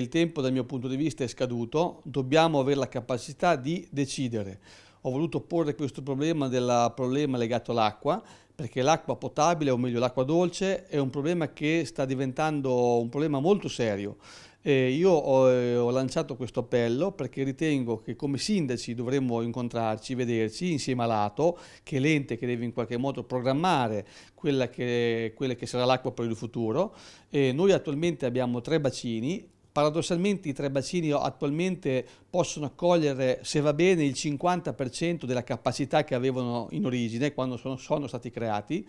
Il tempo dal mio punto di vista è scaduto, dobbiamo avere la capacità di decidere. Ho voluto porre questo problema, del problema legato all'acqua, perché l'acqua potabile, o meglio l'acqua dolce, è un problema che sta diventando un problema molto serio. E io ho, eh, ho, lanciato questo appello perché ritengo che come sindaci dovremmo incontrarci, vederci insieme all'ATO, che è l'ente che deve in qualche modo programmare quella che, quella che sarà l'acqua per il futuro. E noi attualmente abbiamo tre bacini, Paradossalmente i tre bacini attualmente possono accogliere, se va bene, il 50% della capacità che avevano in origine quando sono, sono stati creati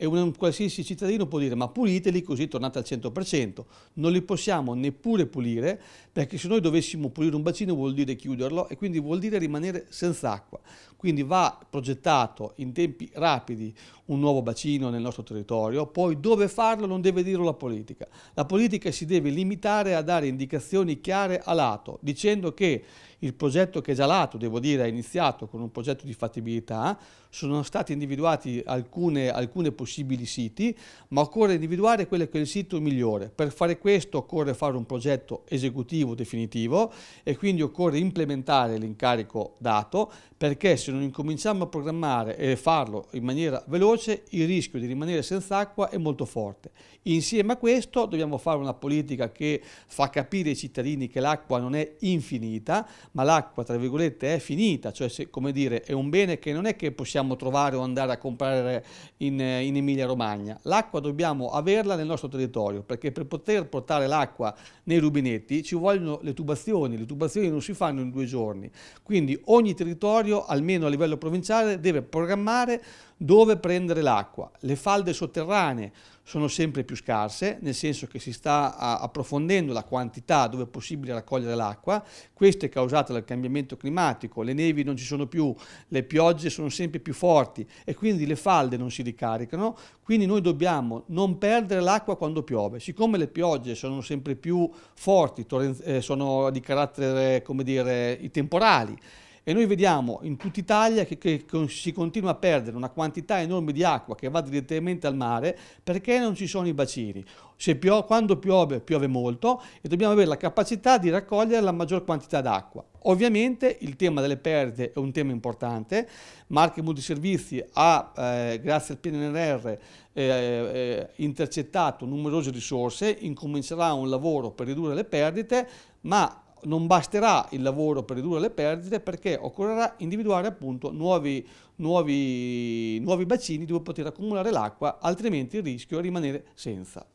e un qualsiasi cittadino può dire ma puliteli così tornate al 100%. Non li possiamo neppure pulire perché se noi dovessimo pulire un bacino vuol dire chiuderlo e quindi vuol dire rimanere senza acqua. Quindi va progettato in tempi rapidi un nuovo bacino nel nostro territorio, poi dove farlo non deve dirlo la politica. La politica si deve limitare a dare indicazioni chiare a lato, dicendo che il progetto che è già lato, devo dire, ha iniziato con un progetto di fattibilità, sono state individuate alcune, alcune possibilità possibili siti, ma occorre individuare quello che è il sito migliore. Per fare questo occorre fare un progetto esecutivo definitivo e quindi occorre implementare l'incarico dato perché se non incominciamo a programmare e farlo in maniera veloce il rischio di rimanere senza acqua è molto forte. Insieme a questo dobbiamo fare una politica che fa capire ai cittadini che l'acqua non è infinita, ma l'acqua tra virgolette è finita, cioè se, come dire è un bene che non è che possiamo trovare o andare a comprare in, in Emilia Romagna. L'acqua dobbiamo averla nel nostro territorio perché per poter portare l'acqua nei rubinetti ci vogliono le tubazioni, le tubazioni non si fanno in due giorni, quindi ogni territorio almeno a livello provinciale deve programmare dove prendere l'acqua? Le falde sotterranee sono sempre più scarse, nel senso che si sta approfondendo la quantità dove è possibile raccogliere l'acqua, questo è causato dal cambiamento climatico, le nevi non ci sono più, le piogge sono sempre più forti e quindi le falde non si ricaricano, quindi noi dobbiamo non perdere l'acqua quando piove, siccome le piogge sono sempre più forti, eh, sono di carattere, come dire, i temporali, e noi vediamo in tutta Italia che, che, si continua a perdere una quantità enorme di acqua che va direttamente al mare perché non ci sono i bacini. Pio quando piove, piove molto e dobbiamo avere la capacità di raccogliere la maggior quantità d'acqua. Ovviamente il tema delle perdite è un tema importante, Marche Multiservizi ha, eh, grazie al PNRR, eh, eh, intercettato numerose risorse, incomincerà un lavoro per ridurre le perdite, ma non basterà il lavoro per ridurre le perdite perché occorrerà individuare appunto nuovi, nuovi, nuovi bacini dove poter accumulare l'acqua, altrimenti il rischio è rimanere senza.